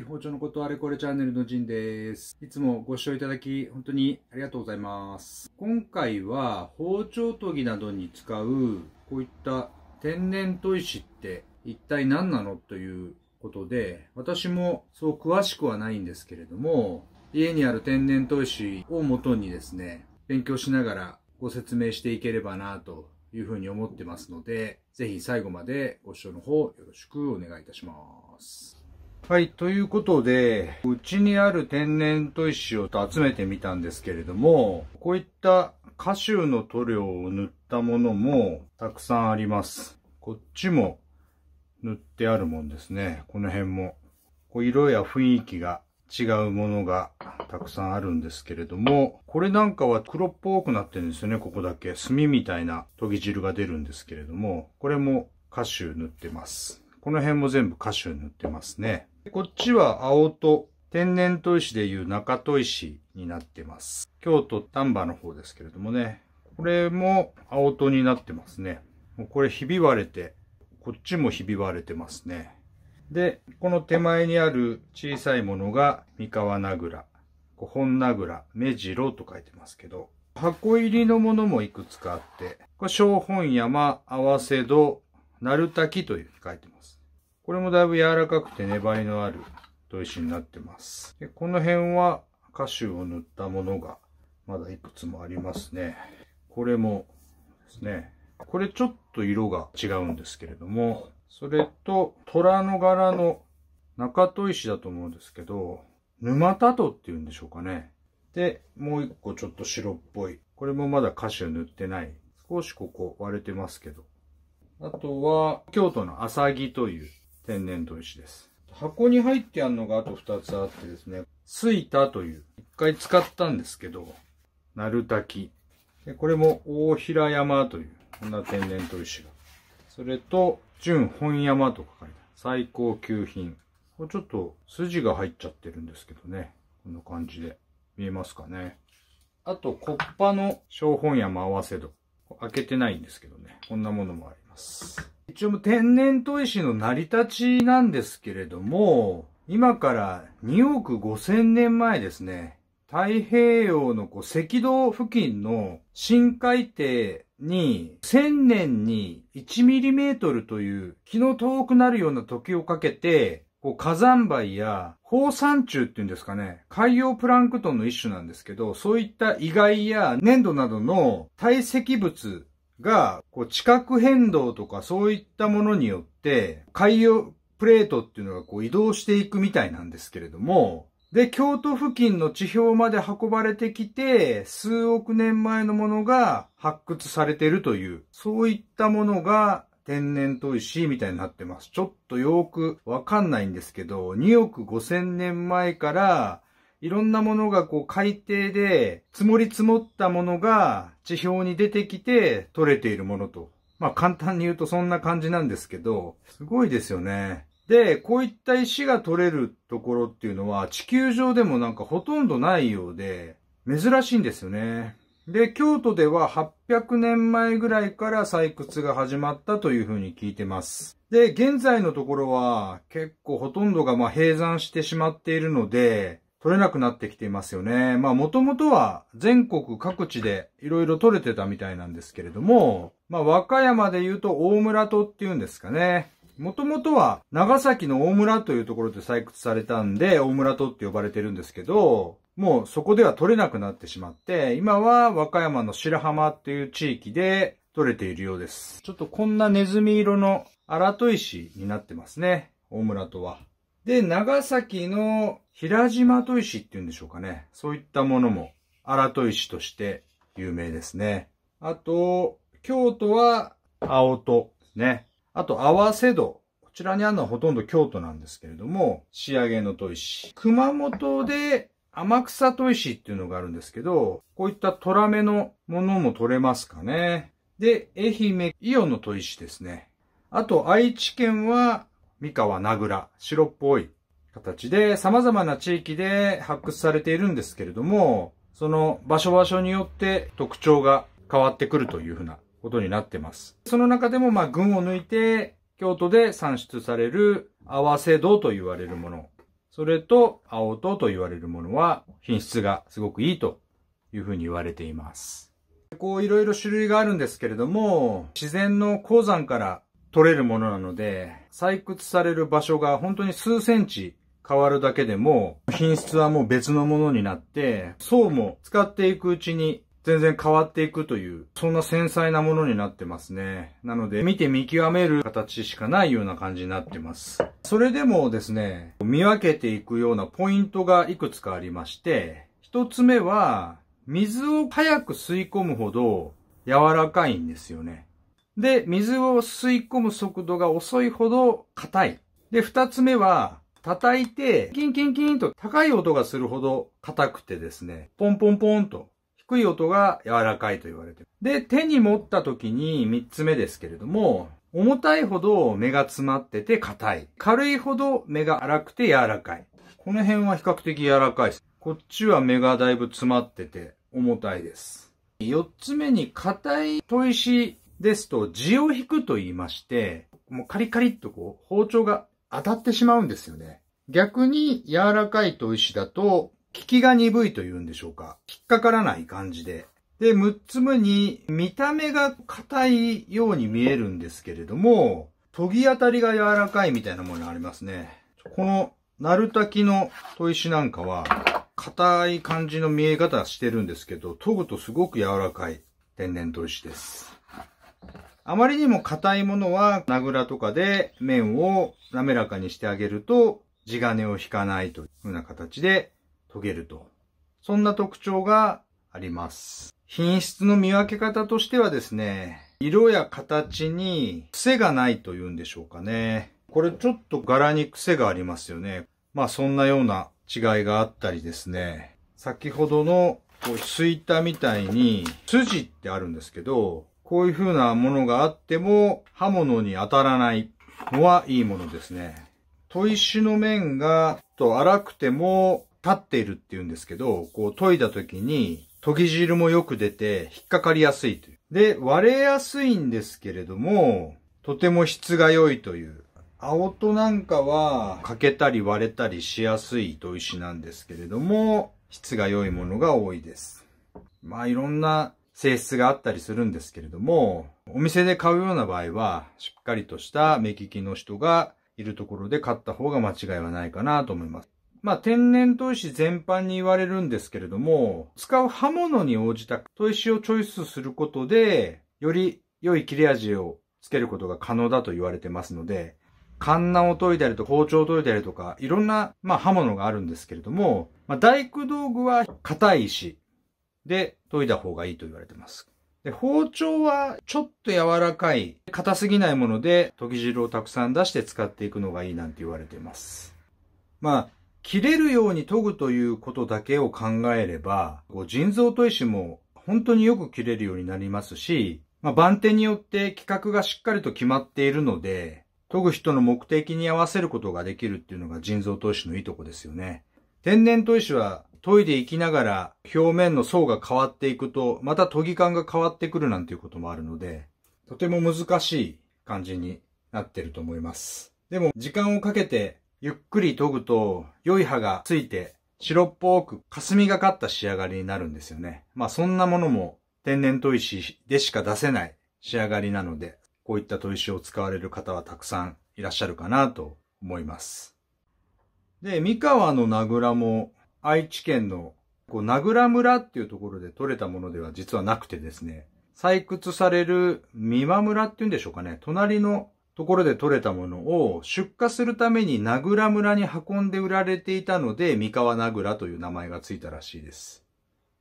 い、包丁のことあれこれチャンネルのジンです。いつもご視聴いただき、本当にありがとうございます。今回は、包丁研ぎなどに使う、こういった天然砥石って一体何なのということで、私もそう詳しくはないんですけれども、家にある天然砥石をもとにですね、勉強しながらご説明していければなというふうに思ってますので、ぜひ最後までご視聴の方よろしくお願いいたします。はい、ということで、うちにある天然砥石を集めてみたんですけれども、こういったカシューの塗料を塗ったものもたくさんあります。こっちも塗ってあるもんですね。この辺も。こう色や雰囲気が違うものがたくさんあるんですけれども、これなんかは黒っぽくなってるんですよね、ここだけ。炭みたいな研ぎ汁が出るんですけれども、これもカシュー塗ってます。この辺も全部カシュー塗ってますね。こっちは青戸、天然砥石でいう中砥石になってます。京都丹波の方ですけれどもね、これも青戸になってますね。もうこれひび割れて、こっちもひび割れてますね。で、この手前にある小さいものが三河名倉、五本名倉、目白と書いてますけど、箱入りのものもいくつかあって、これ小本山合わせ戸、鳴滝というふうに書いてます。これもだいぶ柔らかくて粘りのある砥石になってます。でこの辺は歌手を塗ったものがまだいくつもありますね。これもですね。これちょっと色が違うんですけれども、それと虎の柄の中砥石だと思うんですけど、沼田トっていうんでしょうかね。で、もう一個ちょっと白っぽい。これもまだ歌手塗ってない。少しここ割れてますけど。あとは、京都の浅木という天然砥石です。箱に入ってあるのがあと2つあってですね、スイタという、一回使ったんですけど、鳴滝。でこれも大平山という、こんな天然砥石が。それと、純本山と書かれた最高級品。これちょっと筋が入っちゃってるんですけどね。こんな感じで。見えますかね。あと、コッパの小本山合わせ度。開けてないんですけどね。こんなものもあります。一応天然砥石の成り立ちなんですけれども、今から2億5000年前ですね、太平洋のこう赤道付近の深海底に1000年に 1mm という気の遠くなるような時をかけて、こう火山灰や放山虫っていうんですかね、海洋プランクトンの一種なんですけど、そういった遺骸や粘土などの堆積物が、こう地殻変動とかそういったものによって、海洋プレートっていうのがこう移動していくみたいなんですけれども、で、京都付近の地表まで運ばれてきて、数億年前のものが発掘されてるという、そういったものが天然砥石みたいになってます。ちょっとよくわかんないんですけど、2億5千年前からいろんなものがこう海底で積もり積もったものが地表に出てきて取れているものと。まあ簡単に言うとそんな感じなんですけど、すごいですよね。で、こういった石が取れるところっていうのは地球上でもなんかほとんどないようで、珍しいんですよね。で、京都では800年前ぐらいから採掘が始まったというふうに聞いてます。で、現在のところは結構ほとんどがま閉山してしまっているので、取れなくなってきていますよね。まあもともとは全国各地でいろいろ取れてたみたいなんですけれども、まあ和歌山で言うと大村島っていうんですかね。もともとは長崎の大村というところで採掘されたんで、大村島って呼ばれてるんですけど、もうそこでは取れなくなってしまって、今は和歌山の白浜っていう地域で取れているようです。ちょっとこんなネズミ色の荒砥石になってますね。大村島は。で、長崎の平島砥石っていうんでしょうかね。そういったものも荒砥石として有名ですね。あと、京都は青戸ですね。あと、合わせ戸。こちらにあるのはほとんど京都なんですけれども、仕上げの砥石。熊本で天草砥石っていうのがあるんですけど、こういった虎目のものも取れますかね。で、愛媛、伊予の砥石ですね。あと、愛知県は三河名倉、白っぽい形で様々な地域で発掘されているんですけれども、その場所場所によって特徴が変わってくるというふうなことになってます。その中でもまあ群を抜いて京都で産出される合わせ銅と言われるもの、それと青銅と言われるものは品質がすごくいいというふうに言われています。こういろいろ種類があるんですけれども、自然の鉱山から取れるものなので、採掘される場所が本当に数センチ変わるだけでも、品質はもう別のものになって、層も使っていくうちに全然変わっていくという、そんな繊細なものになってますね。なので、見て見極める形しかないような感じになってます。それでもですね、見分けていくようなポイントがいくつかありまして、一つ目は、水を早く吸い込むほど柔らかいんですよね。で、水を吸い込む速度が遅いほど硬い。で、二つ目は、叩いて、キンキンキンと高い音がするほど硬くてですね、ポンポンポンと低い音が柔らかいと言われてる。で、手に持った時に三つ目ですけれども、重たいほど目が詰まってて硬い。軽いほど目が荒くて柔らかい。この辺は比較的柔らかいです。こっちは目がだいぶ詰まってて重たいです。四つ目に硬い砥石ですと、地を引くと言いまして、もうカリカリっとこう、包丁が当たってしまうんですよね。逆に柔らかい砥石だと、効きが鈍いと言うんでしょうか。引っかからない感じで。で、6つ目に、見た目が硬いように見えるんですけれども、研ぎ当たりが柔らかいみたいなものありますね。この、鳴滝の砥石なんかは、硬い感じの見え方してるんですけど、研ぐとすごく柔らかい天然砥石です。あまりにも硬いものは、名倉らとかで面を滑らかにしてあげると、地金を引かないというような形で研げると。そんな特徴があります。品質の見分け方としてはですね、色や形に癖がないというんでしょうかね。これちょっと柄に癖がありますよね。まあそんなような違いがあったりですね。先ほどのこうすいみたいに筋ってあるんですけど、こういう風なものがあっても刃物に当たらないのはいいものですね。砥石の面がと粗くても立っているっていうんですけど、こう研いだ時に研ぎ汁もよく出て引っかかりやすいという。で、割れやすいんですけれども、とても質が良いという。青戸なんかは欠けたり割れたりしやすい砥石なんですけれども、質が良いものが多いです。まあいろんな性質があったりするんですけれども、お店で買うような場合は、しっかりとした目利きの人がいるところで買った方が間違いはないかなと思います。まあ、天然砥石全般に言われるんですけれども、使う刃物に応じた砥石をチョイスすることで、より良い切れ味をつけることが可能だと言われてますので、カンナを研いだりと包丁を研いだりとか、いろんな、まあ、刃物があるんですけれども、まあ、大工道具は硬い石、で研いだ方がいいと言われてます。で包丁はちょっと柔らかい、硬すぎないもので研ぎ汁をたくさん出して使っていくのがいいなんて言われています。まあ、切れるように研ぐということだけを考えれば、腎臓砥石も本当によく切れるようになりますし、まあ、番手によって規格がしっかりと決まっているので、研ぐ人の目的に合わせることができるっていうのが腎臓砥石のいいとこですよね。天然砥石は研いでいきながら表面の層が変わっていくと、また研ぎ感が変わってくるなんていうこともあるので、とても難しい感じになってると思います。でも時間をかけてゆっくり研ぐと良い刃がついて白っぽく霞がかった仕上がりになるんですよね。まあそんなものも天然砥石でしか出せない仕上がりなので、こういった砥石を使われる方はたくさんいらっしゃるかなと思います。で、三河の名倉も愛知県のこう名倉村っていうところで取れたものでは実はなくてですね、採掘される三馬村っていうんでしょうかね、隣のところで取れたものを出荷するために名倉村に運んで売られていたので、三河名倉という名前がついたらしいです。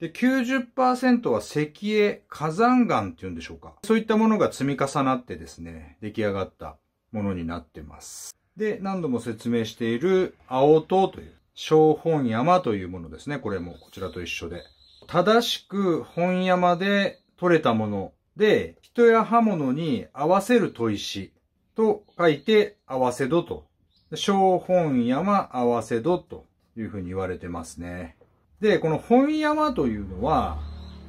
で、90%は石英、火山岩っていうんでしょうか。そういったものが積み重なってですね、出来上がったものになってます。で、何度も説明している青塔という小本山というものですね。これもこちらと一緒で。正しく本山で取れたもので、人や刃物に合わせる砥石と書いて合わせ戸と。小本山合わせ戸というふうに言われてますね。で、この本山というのは、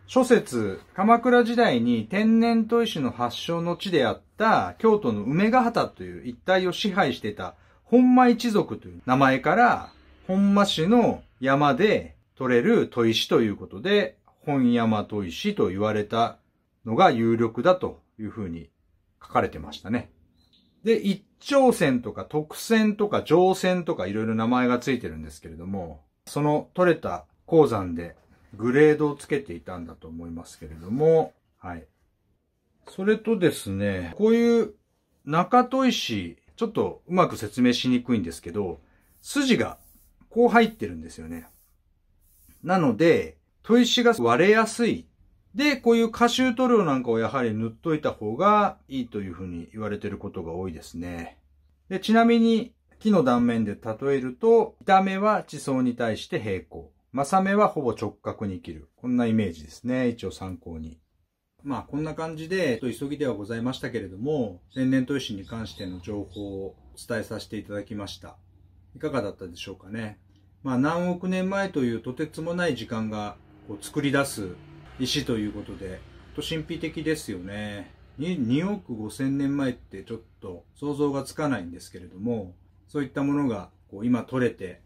諸説、鎌倉時代に天然砥石の発祥の地であった京都の梅ヶ畑という一帯を支配していた本間一族という名前から本間市の山で取れる砥石ということで、本山砥石と言われたのが有力だというふうに書かれてましたね。で、一丁線とか特線とか上線とかいろいろ名前がついてるんですけれども、その取れた鉱山でグレードをつけていたんだと思いますけれども、はい。それとですね、こういう中砥石、ちょっとうまく説明しにくいんですけど、筋がこう入ってるんですよね。なので、砥石が割れやすい。で、こういうカシュー塗料なんかをやはり塗っといた方がいいというふうに言われてることが多いですね。で、ちなみに木の断面で例えると、痛めは地層に対して平行。正目はほぼ直角に切る。こんなイメージですね。一応参考に。まあこんな感じで、と急ぎではございましたけれども、天然砥石に関しての情報をお伝えさせていただきました。いかがだったでしょうかね。まあ何億年前というとてつもない時間がこう作り出す石ということで、と神秘的ですよね。2億5千年前ってちょっと想像がつかないんですけれども、そういったものがこう今取れて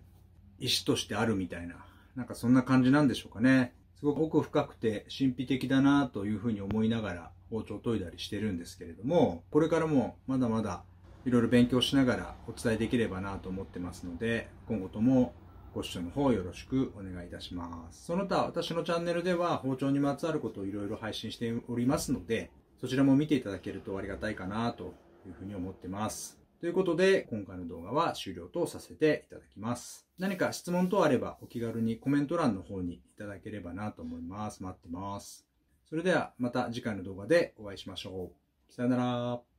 石としてあるみたいな、なんかそんな感じなんでしょうかね。すごく奥深くて神秘的だなというふうに思いながら包丁研いだりしてるんですけれども、これからもまだまだいろいろ勉強しながらお伝えできればなと思ってますので、今後ともご視聴の方よろしくお願いいたします。その他、私のチャンネルでは包丁にまつわることをいろいろ配信しておりますので、そちらも見ていただけるとありがたいかなというふうに思ってます。ということで、今回の動画は終了とさせていただきます。何か質問等あればお気軽にコメント欄の方にいただければなと思います。待ってます。それではまた次回の動画でお会いしましょう。さよなら。